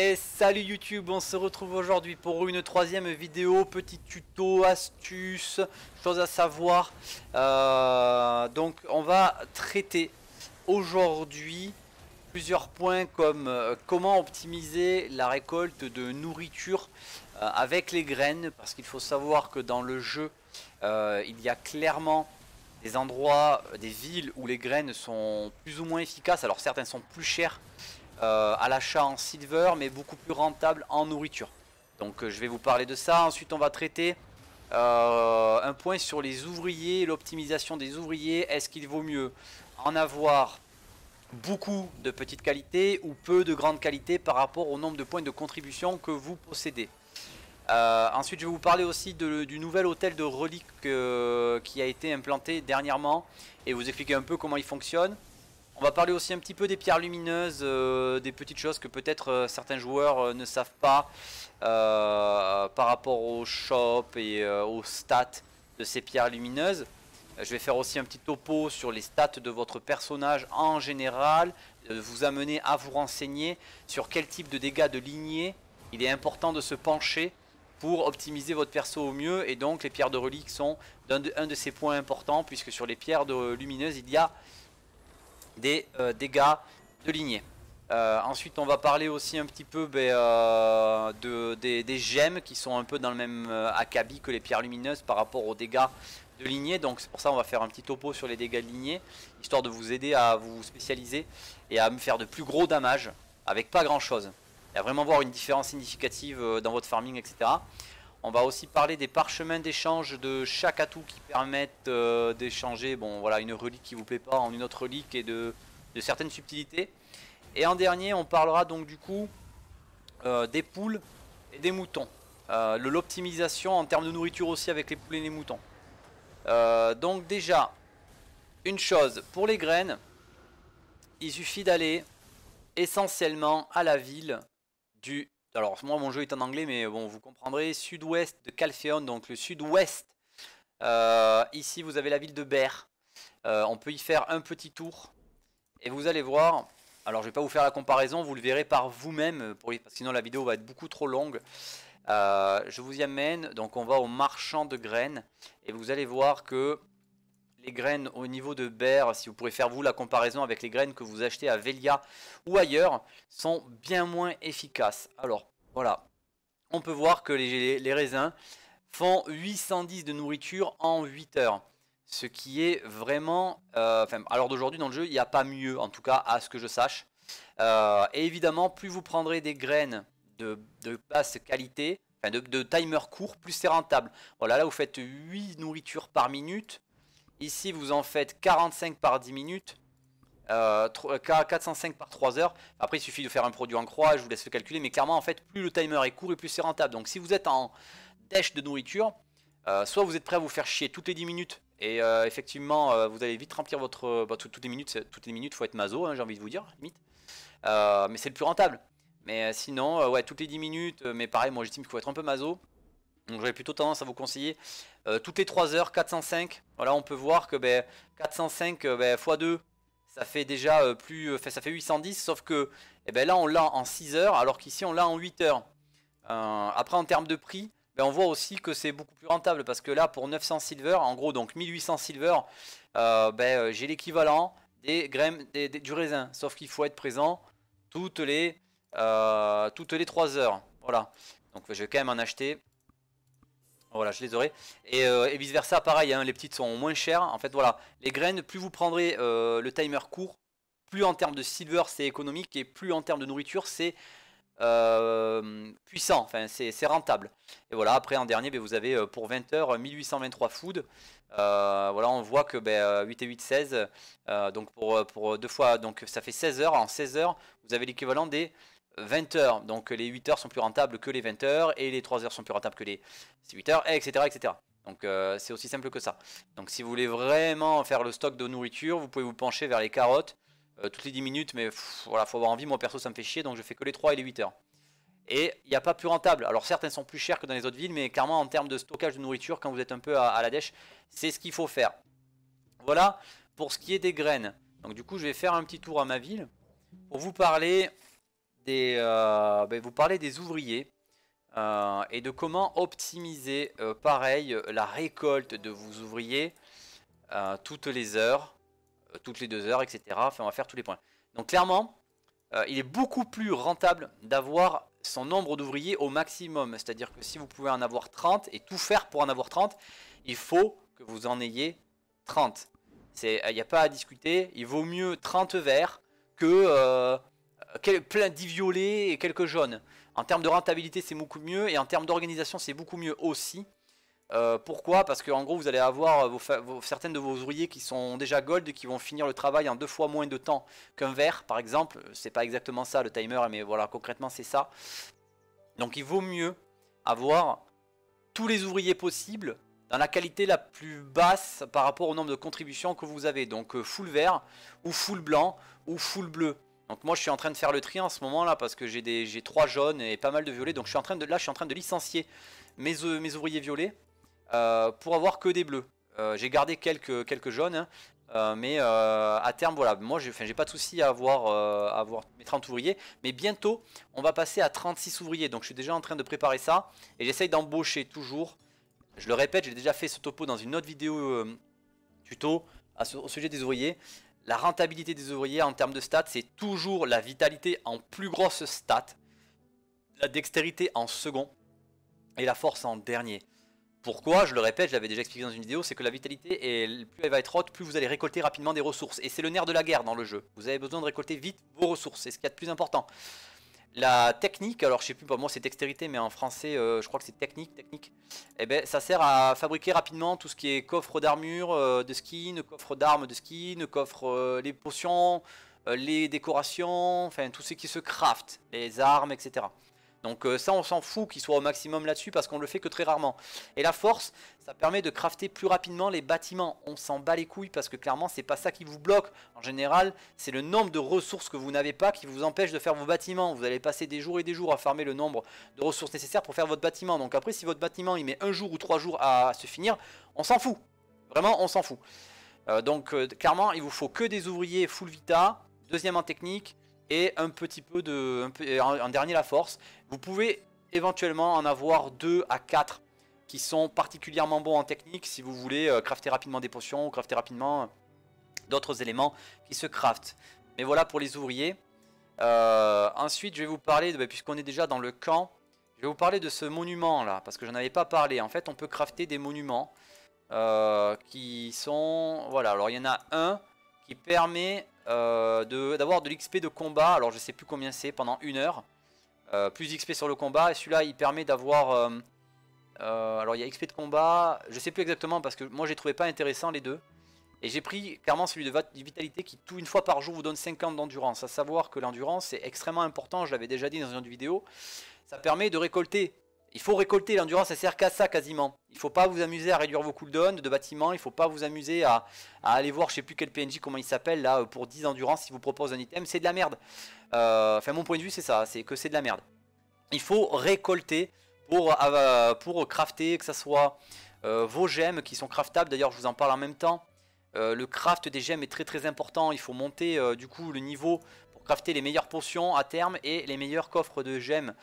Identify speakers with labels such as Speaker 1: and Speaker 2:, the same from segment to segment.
Speaker 1: Et salut YouTube, on se retrouve aujourd'hui pour une troisième vidéo, petit tuto, astuce, choses à savoir. Euh, donc on va traiter aujourd'hui plusieurs points comme euh, comment optimiser la récolte de nourriture euh, avec les graines. Parce qu'il faut savoir que dans le jeu, il y a clairement des endroits, des villes où les graines sont plus ou moins efficaces. Alors certaines sont plus chères euh, à l'achat en silver, mais beaucoup plus rentable en nourriture. Donc euh, je vais vous parler de ça. Ensuite, on va traiter euh, un point sur les ouvriers, l'optimisation des ouvriers. Est-ce qu'il vaut mieux en avoir beaucoup de petites qualités ou peu de grandes qualités par rapport au nombre de points de contribution que vous possédez ensuite, je vais vous parler aussi du nouvel hôtel de reliques qui a été implanté dernièrement et vous expliquer un peu comment il fonctionne. On va parler aussi un petit peu des pierres lumineuses, euh, des petites choses que peut-être euh, certains joueurs euh, ne savent pas par rapport au shop et aux stats de ces pierres lumineuses. Je vais faire aussi un petit topo sur les stats de votre personnage en général, vous amener à vous renseigner sur quel type de dégâts de lignée il est important de se pencher pour optimiser votre perso au mieux et donc les pierres de relique sont un de, un ces points importants puisque sur les pierres de lumineuses il y a des euh, dégâts de lignée. Euh, ensuite, on va parler aussi un petit peu ben, euh, des, gemmes qui sont un peu dans le même acabit que les pierres lumineuses par rapport aux dégâts de lignée. Donc, c'est pour ça on va faire un petit topo sur les dégâts de lignée, histoire de vous aider à vous spécialiser et à me faire de plus gros dommages avec pas grand chose. Et à vraiment voir une différence significative dans votre farming, etc. On va aussi parler des parchemins d'échange de chaque atout qui permettent euh, d'échanger bon, voilà, une relique qui vous plaît pas en une autre relique et de, certaines subtilités. Et en dernier, on parlera donc du coup euh, des poules et des moutons. Euh, l'optimisation en termes de nourriture aussi avec les poules et les moutons. donc déjà, une chose, pour les graines, il suffit d'aller essentiellement à la ville du alors moi mon jeu est en anglais, mais bon, vous comprendrez, sud-ouest de Calpheon donc le sud-ouest. Euh, ici, vous avez la ville de Ber euh, on peut y faire un petit tour. Et vous allez voir, alors je vais pas vous faire la comparaison, vous le verrez par vous-même, sinon la vidéo va être beaucoup trop longue. Euh, je vous y amène, donc on va au marchand de graines, et vous allez voir que les graines au niveau de Berre, si vous pouvez faire vous la comparaison avec les graines que vous achetez à Velia ou ailleurs, sont bien moins efficaces. Alors voilà, on peut voir que les, raisins font 810 de nourriture en 8 heures. Ce qui est vraiment... alors euh, d'aujourd'hui dans le jeu, il n'y a pas mieux, en tout cas à ce que je sache. Euh, et évidemment, plus vous prendrez des graines de, basse qualité, enfin de, de timer court, plus c'est rentable. Voilà, là vous faites 8 nourritures par minute. Ici, vous en faites 45 par 10 minutes. 405 euh, euh, par 3 heures. Après, il suffit de faire un produit en croix, je vous laisse le calculer. Mais clairement, en fait, plus le timer est court et plus c'est rentable. Donc, si vous êtes en dèche de nourriture, euh, soit vous êtes prêt à vous faire chier toutes les 10 minutes. Et effectivement, vous allez vite remplir votre. Bah, toutes les minutes, toutes les minutes, faut être maso, hein, j'ai envie de vous dire, limite. mais c'est le plus rentable. Mais sinon, ouais, toutes les 10 minutes, mais pareil, moi j'estime qu'il faut être un peu maso. Donc j'aurais plutôt tendance à vous conseiller euh, toutes les 3 heures 405. Voilà, on peut voir que 405 x 2, ça fait déjà euh, plus, euh, ça fait 810. Sauf que eh ben, là, on l'a en 6 heures, alors qu'ici, on l'a en 8 heures. après, en termes de prix, ben, on voit aussi que c'est beaucoup plus rentable parce que là, pour 900 silver, en gros, donc 1800 silver, ben, j'ai l'équivalent des, du raisin. Sauf qu'il faut être présent toutes les, toutes les 3 heures. Voilà. Donc je vais quand même en acheter voilà, je les aurai. Et, euh, vice versa, pareil, hein, les petites sont moins chères. En fait, voilà, les graines, plus vous prendrez euh, le timer court, plus en termes de silver c'est économique et plus en termes de nourriture c'est euh, puissant, enfin c'est rentable. Et voilà, après en dernier, ben, vous avez pour 20 h 1823 food. voilà, on voit que ben, 8 et 8, 16. donc pour, pour deux fois, donc ça fait 16 h En 16 h vous avez l'équivalent des 20 heures. Donc les 8 heures sont plus rentables que les 20 heures et les 3 heures sont plus rentables que les 8 heures, etc. etc. Donc euh, c'est aussi simple que ça. Donc si vous voulez vraiment faire le stock de nourriture, vous pouvez vous pencher vers les carottes euh, toutes les 10 minutes, mais voilà, faut avoir envie. Moi perso, ça me fait chier, donc je fais que les 3 et les 8 heures. Et il n'y a pas plus rentable. Alors certaines sont plus chères que dans les autres villes, mais clairement en termes de stockage de nourriture, quand vous êtes un peu à, à la dèche, c'est ce qu'il faut faire. Voilà pour ce qui est des graines. Donc du coup, je vais faire un petit tour à ma ville pour vous parler euh, ben, vous parlez des ouvriers euh, et de comment optimiser, euh, pareil, la récolte de vos ouvriers toutes les heures, toutes les deux heures, etc. Enfin, on va faire tous les points. Donc clairement, il est beaucoup plus rentable d'avoir son nombre d'ouvriers au maximum. C'est-à-dire que si vous pouvez en avoir 30 et tout faire pour en avoir 30, il faut que vous en ayez 30. Il n'y a pas à discuter. Il vaut mieux 30 verres que plein d'y violets et quelques jaunes. En termes de rentabilité, c'est beaucoup mieux. Et en termes d'organisation, c'est beaucoup mieux aussi. Euh, pourquoi Parce qu'en gros, vous allez avoir certaines de vos ouvriers qui sont déjà gold, et qui vont finir le travail en deux fois moins de temps qu'un vert par exemple. C'est pas exactement ça le timer, mais voilà, concrètement, c'est ça. Donc, il vaut mieux avoir tous les ouvriers possibles dans la qualité la plus basse par rapport au nombre de contributions que vous avez. Donc, euh, full vert, ou full blanc, ou full bleu. Donc moi je suis en train de faire le tri en ce moment là parce que j'ai des trois jaunes et pas mal de violets. Donc je suis en train de là je suis en train de licencier mes, euh, mes ouvriers violets euh, pour avoir que des bleus. Euh, j'ai gardé quelques quelques jaunes hein. mais à terme voilà, moi j'ai pas de souci à avoir à avoir mes 30 ouvriers, mais bientôt on va passer à 36 ouvriers. Donc je suis déjà en train de préparer ça et j'essaye d'embaucher toujours. Je le répète, j'ai déjà fait ce topo dans une autre vidéo tuto au sujet des ouvriers. La rentabilité des ouvriers en termes de stats, c'est toujours la vitalité en plus grosse stat, la dextérité en second et la force en dernier. Pourquoi Je le répète, je l'avais déjà expliqué dans une vidéo, c'est que la vitalité, est, plus elle va être haute, plus vous allez récolter rapidement des ressources. Et c'est le nerf de la guerre dans le jeu. Vous avez besoin de récolter vite vos ressources, c'est ce qu'il y a de plus important. La technique, alors je sais plus, pour moi c'est dextérité, mais en français euh, je crois que c'est technique, technique. Et eh ben, ça sert à fabriquer rapidement tout ce qui est coffre d'armure, euh, de skin, coffre d'armes de skin, coffre euh, les potions, les décorations, enfin tout ce qui se craft, les armes, etc. Donc euh, ça, on s'en fout qu'il soit au maximum là-dessus parce qu'on le fait que très rarement. Et la force, ça permet de crafter plus rapidement les bâtiments. On s'en bat les couilles parce que clairement, c'est pas ça qui vous bloque. En général, c'est le nombre de ressources que vous n'avez pas qui vous empêche de faire vos bâtiments. Vous allez passer des jours et des jours à farmer le nombre de ressources nécessaires pour faire votre bâtiment. Donc après, si votre bâtiment, il met un jour ou trois jours à se finir, on s'en fout. Vraiment, on s'en fout. Euh, donc euh, clairement, il vous faut que des ouvriers full vita, deuxième en technique, et un petit peu de... Un en, dernier la force. Vous pouvez éventuellement en avoir 2 à 4 qui sont particulièrement bons en technique si vous voulez euh, crafter rapidement des potions ou crafter rapidement euh, d'autres éléments qui se craftent. Mais voilà pour les ouvriers. Euh, ensuite, je vais vous parler, de, bah, puisqu'on est déjà dans le camp, je vais vous parler de ce monument là, parce que j'en avais pas parlé. En fait, on peut crafter des monuments qui sont... Voilà, alors il y en a un qui permet euh, d'avoir de, l'XP de combat, alors je sais plus combien c'est, pendant une heure. Euh, plus xp sur le combat, et celui-là il permet d'avoir... Euh, alors il y a XP de combat, je sais plus exactement parce que moi j'ai trouvé pas intéressant les deux. Et j'ai pris clairement celui de vitalité qui, tout une fois par jour, vous donne 50 d'endurance. À savoir que l'endurance, c'est extrêmement important, je l'avais déjà dit dans une autre vidéo. Ça permet de récolter il faut récolter l'endurance, ça sert qu'à ça quasiment. Il faut pas vous amuser à réduire vos cooldowns de bâtiment, il faut pas vous amuser à, aller voir je sais plus quel PNJ comment il s'appelle là pour 10 endurance s'il vous propose un item, c'est de la merde. Euh, enfin mon point de vue c'est ça, c'est que c'est de la merde. Il faut récolter pour, euh, pour crafter, que ce soit euh, vos gemmes qui sont craftables, d'ailleurs je vous en parle en même temps. le craft des gemmes est très très important, il faut monter du coup le niveau pour crafter les meilleures potions à terme et les meilleurs coffres de gemmes.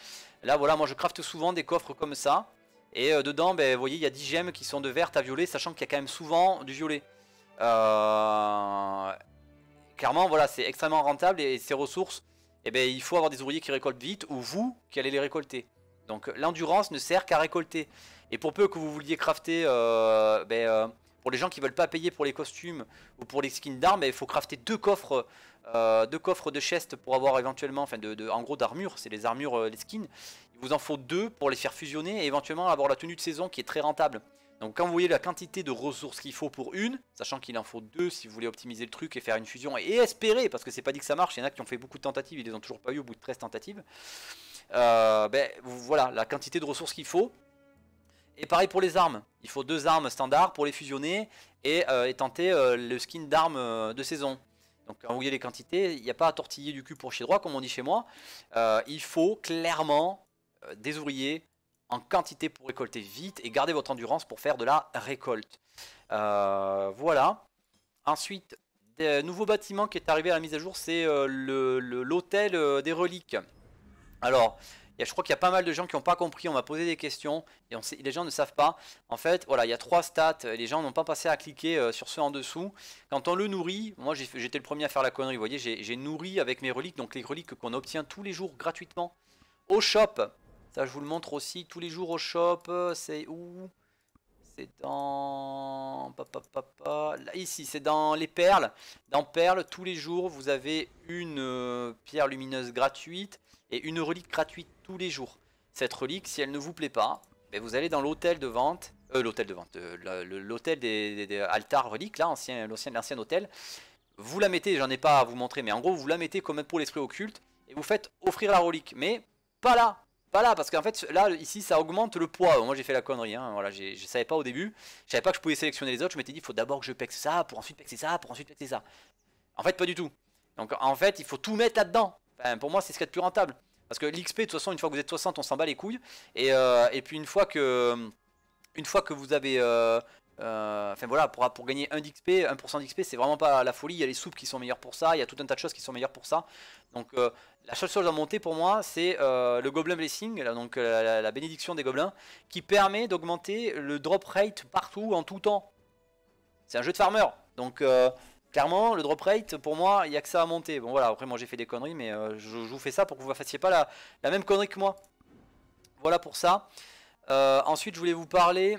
Speaker 1: Là, voilà, moi je crafte souvent des coffres comme ça. Et euh, dedans, ben, vous voyez, il y a 10 gemmes qui sont de vertes à violet, sachant qu'il y a quand même souvent du violet. Euh, clairement, voilà, c'est extrêmement rentable et, ces ressources, eh ben, il faut avoir des ouvriers qui récoltent vite ou vous qui allez les récolter. Donc l'endurance ne sert qu'à récolter. Et pour peu que vous vouliez crafter euh, ben, pour les gens qui veulent pas payer pour les costumes ou pour les skins d'armes, il faut crafter deux coffres, euh, deux coffres de chest pour avoir éventuellement, enfin de, en gros d'armure c'est les armures, euh, les skins. Il vous en faut deux pour les faire fusionner et éventuellement avoir la tenue de saison qui est très rentable. Donc quand vous voyez la quantité de ressources qu'il faut pour une, sachant qu'il en faut deux si vous voulez optimiser le truc et faire une fusion, et espérer, parce que c'est pas dit que ça marche, il y en a qui ont fait beaucoup de tentatives, ils les ont toujours pas eu au bout de 13 tentatives, euh, ben voilà, la quantité de ressources qu'il faut, et pareil pour les armes. Il faut deux armes standard pour les fusionner et, euh, tenter euh, le skin d'armes euh, de saison. Donc vous voyez les quantités, il n'y a pas à tortiller du cul pour chez droit, comme on dit chez moi. il faut clairement des ouvriers en quantité pour récolter vite et garder votre endurance pour faire de la récolte. voilà. Ensuite, des nouveau bâtiment qui est arrivé à la mise à jour, c'est l'hôtel le, des reliques. Alors, je crois qu'il y a pas mal de gens qui n'ont pas compris. On m'a posé des questions et on les gens ne savent pas. En fait, voilà, il y a trois stats. Euh, les gens n'ont pas passé à cliquer euh, sur ceux en dessous. Quand on le nourrit, moi j'étais le premier à faire la connerie. Vous voyez, j'ai nourri avec mes reliques, donc les reliques qu'on obtient tous les jours gratuitement au shop. Ça, je vous le montre aussi tous les jours au shop. Euh, c'est où c'est dans... Là, ici, c'est dans les perles. Dans perles, tous les jours, vous avez une pierre lumineuse gratuite et une relique gratuite tous les jours. Cette relique, si elle ne vous plaît pas, ben vous allez dans l'hôtel de vente, euh, l'hôtel de vente, euh, l'hôtel des, altars reliques, là, l'ancien ancien, hôtel. Vous la mettez, j'en ai pas à vous montrer, mais en gros, vous la mettez comme pour l'esprit occulte et vous faites offrir la relique. Mais pas là, pas là, parce qu'en fait, là, ici, ça augmente le poids. Moi, j'ai fait la connerie, hein, voilà, je savais pas au début, je savais pas que je pouvais sélectionner les autres. Je m'étais dit, il faut d'abord que je pexe ça, pour ensuite pexer ça, pour ensuite pexer ça. En fait, pas du tout. Donc, en fait, il faut tout mettre là-dedans. pour moi, c'est ce qui est le plus rentable. Parce que l'XP, de toute façon, une fois que vous êtes 60, on s'en bat les couilles. Et, euh, et, puis une fois que, une fois que vous avez... Euh, euh, enfin voilà, pour, pour gagner 1 d'XP, 1% d'XP, c'est vraiment pas la folie. Il y a les soupes qui sont meilleures pour ça, il y a tout un tas de choses qui sont meilleures pour ça. Donc la seule chose à monter pour moi, c'est le Goblin Blessing, donc la, la, bénédiction des gobelins, qui permet d'augmenter le drop rate partout, en tout temps. C'est un jeu de farmer, donc Clairement, le drop rate, pour moi, il n'y a que ça à monter. Bon, voilà, après, moi, j'ai fait des conneries, mais euh, je, vous fais ça pour que vous ne fassiez pas la, même connerie que moi. Voilà pour ça. Euh, ensuite, je voulais vous parler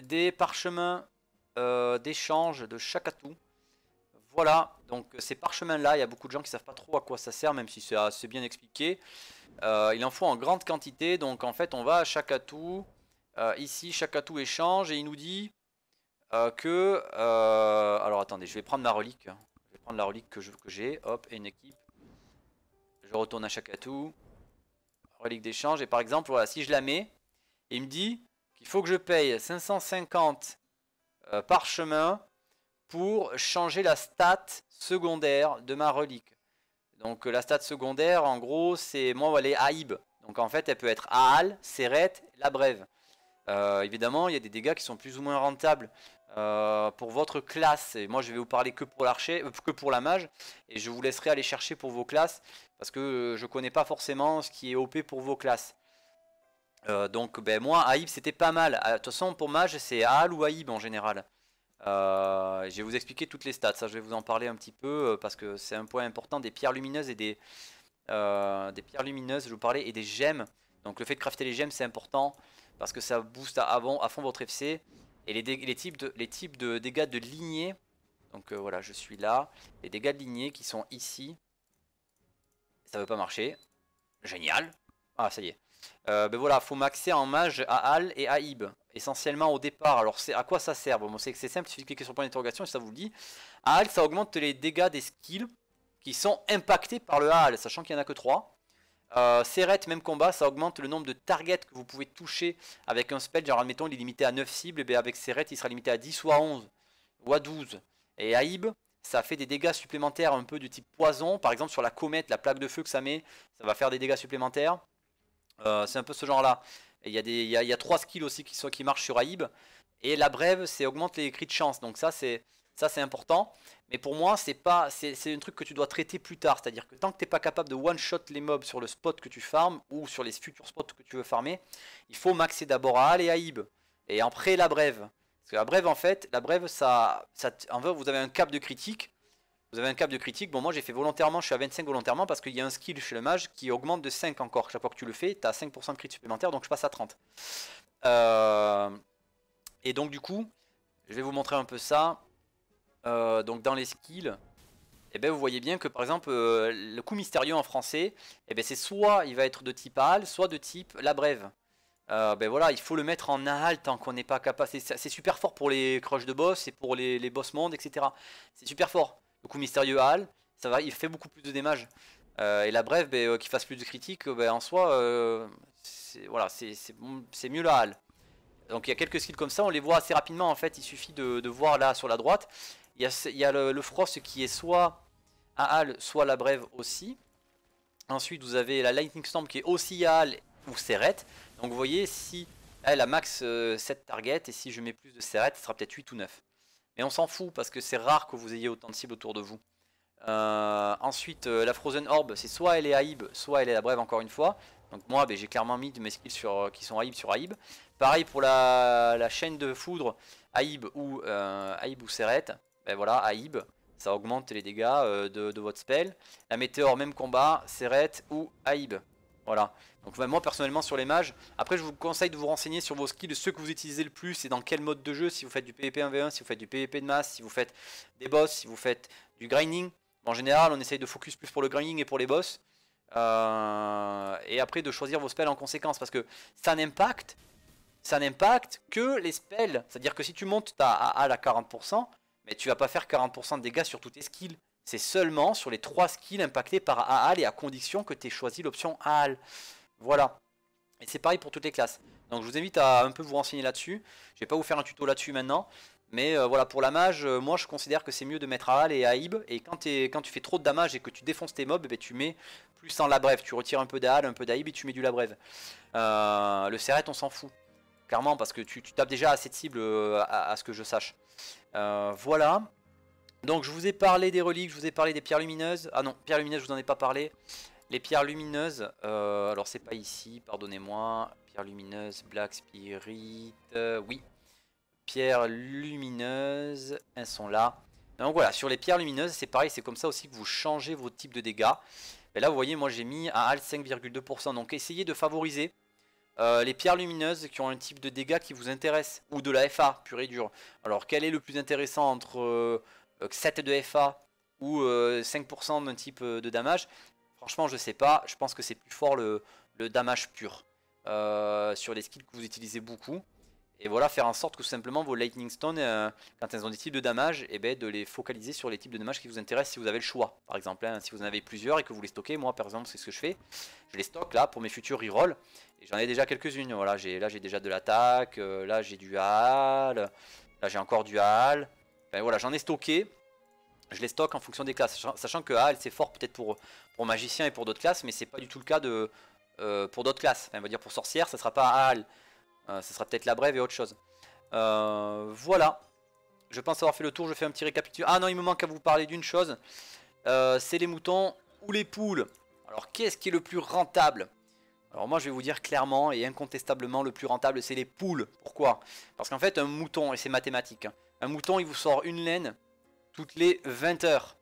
Speaker 1: des parchemins euh, d'échange de chaque atout. Voilà, donc ces parchemins-là, il y a beaucoup de gens qui ne savent pas trop à quoi ça sert, même si c'est assez bien expliqué. il en faut en grande quantité, donc en fait, on va à chaque atout. ici, chaque atout échange, et il nous dit euh, que... Euh, alors attendez, je vais prendre ma relique. Hein. Je vais prendre la relique que j'ai. Que Hop, et une équipe. Je retourne à chaque atout. Relique d'échange. Et par exemple, voilà, si je la mets, il me dit qu'il faut que je paye 550 euh, par chemin pour changer la stat secondaire de ma relique. Donc la stat secondaire, en gros, c'est moi, elle est Aïb. Donc en fait, elle peut être Aal, Seret, la brève. évidemment, il y a des dégâts qui sont plus ou moins rentables. Euh, pour votre classe. Et moi, je vais vous parler que pour l'archer, euh, que pour la mage, et je vous laisserai aller chercher pour vos classes, parce que euh, je connais pas forcément ce qui est OP pour vos classes. donc, ben moi, Aïb, c'était pas mal. Ah, de toute façon, pour mage, c'est Al ou Aïb en général. je vais vous expliquer toutes les stats, ça je vais vous en parler un petit peu, parce que c'est un point important des pierres lumineuses et des, pierres lumineuses, je vous parlais, et des gemmes. Donc le fait de crafter les gemmes, c'est important, parce que ça booste à, à, fond votre FC. Et les, types de, dégâts de lignée, donc euh, voilà, je suis là. Les dégâts de lignée qui sont ici, ça ne veut pas marcher. Génial. Ah, ça y est. Euh, ben voilà, faut maxer en mage à Al et à Ib, essentiellement au départ. Alors c'est à quoi ça sert Bon, c'est c'est simple, il suffit de cliquer sur le point d'interrogation et ça vous le dit. À Al, ça augmente les dégâts des skills qui sont impactés par le Al, sachant qu'il n'y en a que 3. Euh, même combat, ça augmente le nombre de targets que vous pouvez toucher avec un spell. Genre, admettons, il est limité à 9 cibles, et bien avec Serrette, il sera limité à 10 ou à 11 ou à 12. Et Aïb, ça fait des dégâts supplémentaires un peu du type poison. Par exemple, sur la comète, la plaque de feu que ça met, ça va faire des dégâts supplémentaires. Euh, c'est un peu ce genre-là. Il y, a des, y a trois skills aussi qui, qui marchent sur Aïb. Et la brève, c'est augmente les cris de chance. Donc ça, c'est ça, c'est important. Mais pour moi, c'est pas, c'est, un truc que tu dois traiter plus tard. C'est-à-dire que tant que tu n'es pas capable de one-shot les mobs sur le spot que tu farmes ou sur les futurs spots que tu veux farmer, il faut maxer d'abord à Al et à Ib. Et après, la brève. Parce que la brève, en fait, la brève, ça, en vous avez un cap de critique. Vous avez un cap de critique. Bon, moi, j'ai fait volontairement, je suis à 25 volontairement parce qu'il y a un skill chez le mage qui augmente de 5 encore. Chaque fois que tu le fais, tu as 5% de crit supplémentaire, donc je passe à 30. Euh, et donc, du coup, je vais vous montrer un peu ça. Euh, donc dans les skills, eh ben vous voyez bien que par exemple euh, le coup mystérieux en français, eh ben c'est soit il va être de type hal soit de type la brève. Euh, ben voilà, il faut le mettre en hal tant qu'on n'est pas capable. C'est super fort pour les crushs de boss et pour les, les boss monde, etc. C'est super fort. Le coup mystérieux hal ça va, il fait beaucoup plus de dégâts et la brève, ben, qu'il fasse plus de critiques, ben, en soi, c'est mieux la hal Donc il y a quelques skills comme ça, on les voit assez rapidement en fait, il suffit de, de voir là sur la droite. Il y a, le, Frost qui est soit à Hal, soit la Brève aussi. Ensuite, vous avez la Lightning Storm qui est aussi à Hal ou Serrette. Donc vous voyez, si elle a max 7 euh, targets, et si je mets plus de Serrette, ce sera peut-être 8 ou 9. Mais on s'en fout, parce que c'est rare que vous ayez autant de cibles autour de vous. Euh, ensuite, euh, la Frozen Orb, c'est soit elle est Aïb, soit elle est la Brève encore une fois. Donc moi, ben, j'ai clairement mis de mes skills sur, qui sont Aïb sur Aïb. Pareil pour la, chaîne de foudre, Aïb ou, aib ou Serrette. Ben voilà, aib ça augmente les dégâts euh, de, votre spell. La météore, même combat, Serret ou aib Voilà. Donc ben, moi personnellement sur les mages, après je vous conseille de vous renseigner sur vos skills, ceux que vous utilisez le plus et dans quel mode de jeu, si vous faites du PvP 1v1, si vous faites du PvP de masse, si vous faites des boss, si vous faites du grinding. En général on essaye de focus plus pour le grinding et pour les boss. Euh, et après de choisir vos spells en conséquence parce que ça n'impacte ça n'impacte que les spells. C'est-à-dire que si tu montes ta AA à 40%, mais tu vas pas faire 40% de dégâts sur tous tes skills. C'est seulement sur les 3 skills impactés par Aal et à condition que tu aies choisi l'option Aal. Voilà. Et c'est pareil pour toutes les classes. Donc je vous invite à un peu vous renseigner là-dessus. Je vais pas vous faire un tuto là-dessus maintenant. Mais euh, voilà, pour la mage, euh, moi je considère que c'est mieux de mettre Aal et Aib. Et quand, quand, tu fais trop de damage et que tu défonces tes mobs, eh ben, tu mets plus en la brève. Tu retires un peu d'Aal, un peu d'Aib et tu mets du la brève. Euh, le serret, on s'en fout. Clairement, parce que tu, tapes déjà assez de cibles euh, à, ce que je sache. Euh, voilà. Donc je vous ai parlé des reliques, je vous ai parlé des pierres lumineuses. Ah non, pierres lumineuses, je vous en ai pas parlé. Les pierres lumineuses, euh, alors c'est pas ici, pardonnez-moi. Pierre lumineuse, Black Spirit, oui. Pierres lumineuses, elles sont là. Donc voilà, sur les pierres lumineuses, c'est pareil, c'est comme ça aussi que vous changez vos types de dégâts. Et là, vous voyez, moi j'ai mis un halt 5,2%. Donc essayez de favoriser euh, les pierres lumineuses qui ont un type de dégâts qui vous intéresse, ou de la FA pure et dure. Alors quel est le plus intéressant entre 7 euh, de FA ou 5% euh, d'un type de damage Franchement je sais pas, je pense que c'est plus fort le, le damage pur sur les skills que vous utilisez beaucoup. Et voilà, faire en sorte que simplement vos Lightning Stone, euh, quand elles ont des types de dommages, et eh ben, de les focaliser sur les types de dommages qui vous intéressent si vous avez le choix. Par exemple, hein, si vous en avez plusieurs et que vous les stockez, moi par exemple, c'est ce que je fais. Je les stocke là pour mes futurs rerolls. Et j'en ai déjà quelques-unes. Voilà, là j'ai déjà de l'attaque, euh, là j'ai du hal, là j'ai encore du hal. Ben voilà, j'en ai stocké. Je les stocke en fonction des classes. Sachant que hal c'est fort peut-être pour, pour magicien et pour d'autres classes, mais c'est pas du tout le cas de, euh, pour d'autres classes. on va dire pour sorcière, ça sera pas hal euh, ce sera peut-être la brève et autre chose. Euh, voilà. Je pense avoir fait le tour, je fais un petit récapitulatif. Ah non, il me manque à vous parler d'une chose. Euh, c'est les moutons ou les poules. Alors qu'est-ce qui est le plus rentable alors moi je vais vous dire clairement et incontestablement le plus rentable c'est les poules. Pourquoi Parce qu'en fait un mouton, et c'est mathématique, hein, un mouton il vous sort une laine toutes les 20 heures.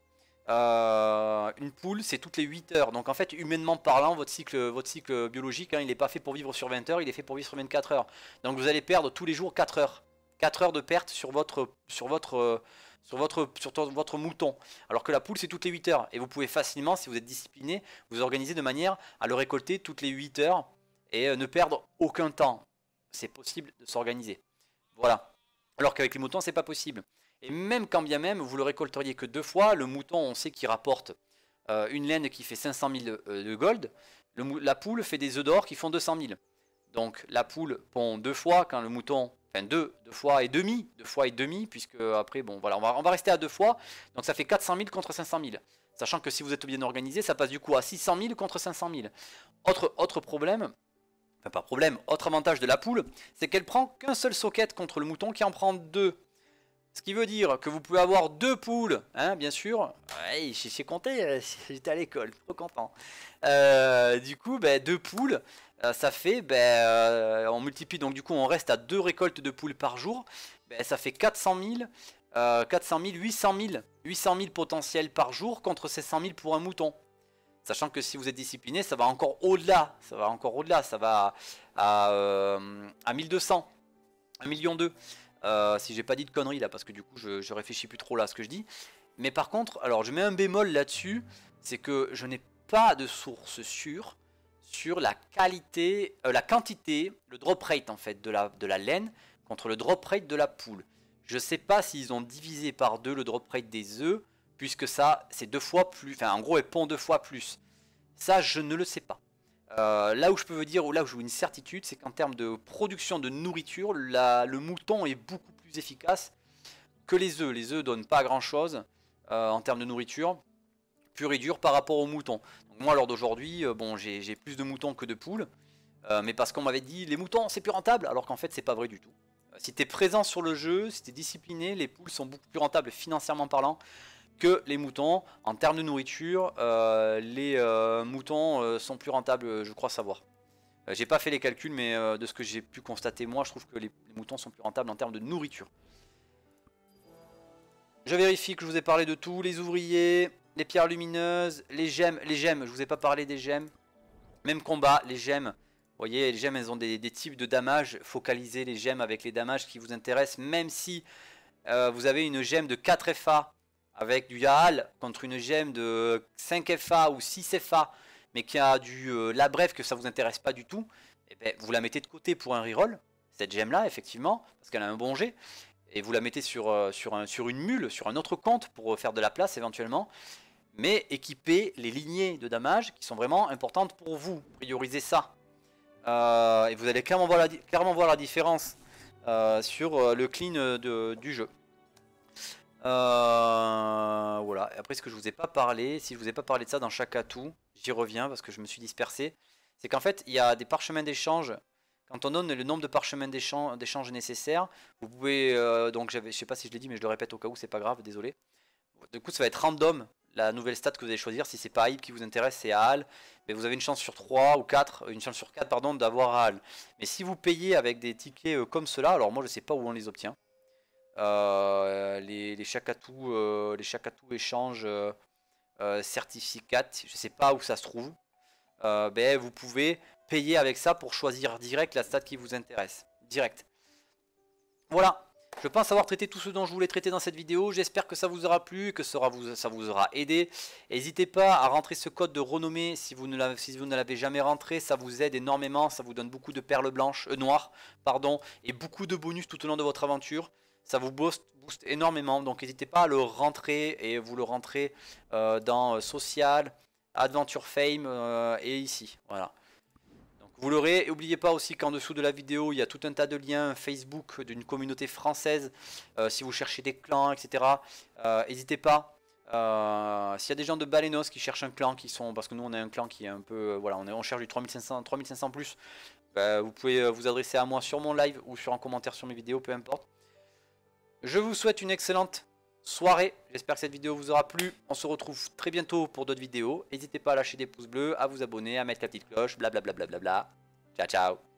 Speaker 1: Euh, une poule, c'est toutes les 8 heures. Donc en fait, humainement parlant, votre cycle, votre cycle biologique, hein, il n'est pas fait pour vivre sur 20 heures, il est fait pour vivre sur 24 heures. Donc vous allez perdre tous les jours 4 heures. 4 heures de perte sur votre, sur votre, sur votre, sur votre mouton. Alors que la poule, c'est toutes les 8 heures. Et vous pouvez facilement, si vous êtes discipliné, vous organiser de manière à le récolter toutes les 8 heures et euh, ne perdre aucun temps. C'est possible de s'organiser. Voilà. Alors qu'avec les moutons, c'est pas possible. Et même quand bien même vous le récolteriez que deux fois, le mouton, on sait qu'il rapporte euh, une laine qui fait 500 000 euh, de gold. la poule fait des œufs d'or qui font 200 000. Donc la poule pond deux fois quand le mouton, enfin deux, deux fois et demi, deux fois et demi, puisque après, bon voilà, on va, on va rester à deux fois. Donc ça fait 400 000 contre 500 000. Sachant que si vous êtes bien organisé, ça passe du coup à 600 000 contre 500 000. Autre, autre problème, pas problème, autre avantage de la poule, c'est qu'elle prend qu'un seul socket contre le mouton qui en prend deux. Ce qui veut dire que vous pouvez avoir deux poules, hein, bien sûr. Ouais, je compté, euh, j'étais à l'école, trop content. Euh, du coup, ben, deux poules, euh, ça fait, ben, on multiplie, donc du coup on reste à deux récoltes de poules par jour. Ben, ça fait 400 000, 400 000, 800 000, 800 000 potentiels par jour contre ces 100 000 pour un mouton. Sachant que si vous êtes discipliné, ça va encore au-delà. Ça va encore au-delà. Ça va à, à 1200. 1 million 2. Euh, si j'ai pas dit de conneries là, parce que du coup je, réfléchis plus trop là à ce que je dis. Mais par contre, alors je mets un bémol là-dessus, c'est que je n'ai pas de source sûre sur la qualité, euh, la quantité, le drop rate en fait de la, de la laine contre le drop rate de la poule. Je sais pas s'ils ont divisé par deux le drop rate des œufs, puisque ça c'est deux fois plus, enfin en gros elle pond deux fois plus. Ça je ne le sais pas. Euh, là où je peux vous dire, ou là où j'ai une certitude, c'est qu'en termes de production de nourriture, le mouton est beaucoup plus efficace que les œufs. Les œufs donnent pas grand chose euh, en termes de nourriture, pur et dur par rapport aux moutons. moi, lors d'aujourd'hui, euh, bon, j'ai plus de moutons que de poules, mais parce qu'on m'avait dit les moutons c'est plus rentable, alors qu'en fait c'est pas vrai du tout. Si tu es présent sur le jeu, si tu es discipliné, les poules sont beaucoup plus rentables financièrement parlant que les moutons. En termes de nourriture, euh, les euh, moutons euh, sont plus rentables, je crois savoir. j'ai pas fait les calculs, mais de ce que j'ai pu constater, moi, je trouve que les, moutons sont plus rentables en termes de nourriture. Je vérifie que je vous ai parlé de tout, les ouvriers, les pierres lumineuses, les gemmes, les gemmes, je vous ai pas parlé des gemmes. Même combat, les gemmes. Vous voyez, les gemmes, elles ont des, types de dommages. Focalisez les gemmes avec les damages qui vous intéressent, même si vous avez une gemme de 4 FA avec du Yahal contre une gemme de 5 FA ou 6 FA, mais qui a du euh, la bref que ça vous intéresse pas du tout, eh ben, vous la mettez de côté pour un reroll, cette gemme là, effectivement, parce qu'elle a un bon jet, et vous la mettez sur, euh, sur, une mule, sur un autre compte pour euh, faire de la place éventuellement, mais équipez les lignées de damage qui sont vraiment importantes pour vous, priorisez ça. et vous allez clairement voir la, clairement voir différence sur le clean du jeu. Euh, voilà, après ce que je vous ai pas parlé, si je vous ai pas parlé de ça dans chaque atout, j'y reviens parce que je me suis dispersé, c'est qu'en fait il y a des parchemins d'échange, quand on donne le nombre de parchemins d'échange nécessaire vous pouvez, euh, donc donc je sais pas si je l'ai dit mais je le répète au cas où, c'est pas grave, désolé. Du coup ça va être random la nouvelle stat que vous allez choisir, si c'est pas qui vous intéresse, c'est Aal, mais vous avez une chance sur 3 ou 4, euh, une chance sur 4 pardon, d'avoir Aal. Mais si vous payez avec des tickets euh, comme cela, alors moi je sais pas où on les obtient. Euh, les, chakatou les chakatou échanges euh, euh, euh certificats, je sais pas où ça se trouve, ben, vous pouvez payer avec ça pour choisir direct la stat qui vous intéresse. Direct. Voilà. Je pense avoir traité tout ce dont je voulais traiter dans cette vidéo. J'espère que ça vous aura plu, que ça vous aura aidé. N'hésitez pas à rentrer ce code de renommée si vous ne l'avez si jamais rentré. Ça vous aide énormément. Ça vous donne beaucoup de perles blanches, noires, pardon, et beaucoup de bonus tout au long de votre aventure. Ça vous booste, booste énormément, donc n'hésitez pas à le rentrer et vous le rentrez euh, dans euh, Social, Adventure Fame euh, et ici. Voilà. Donc vous l'aurez. Et n'oubliez pas aussi qu'en dessous de la vidéo, il y a tout un tas de liens Facebook d'une communauté française. si vous cherchez des clans, etc., n'hésitez pas. s'il y a des gens de Balenos qui cherchent un clan, qui sont parce que nous on est un clan qui est un peu voilà, on, est, cherche du 3500, 3500 plus, bah, vous pouvez vous adresser à moi sur mon live ou sur un commentaire sur mes vidéos, peu importe. Je vous souhaite une excellente soirée. J'espère que cette vidéo vous aura plu. On se retrouve très bientôt pour d'autres vidéos. N'hésitez pas à lâcher des pouces bleus, à vous abonner, à mettre la petite cloche, blablabla. ciao ciao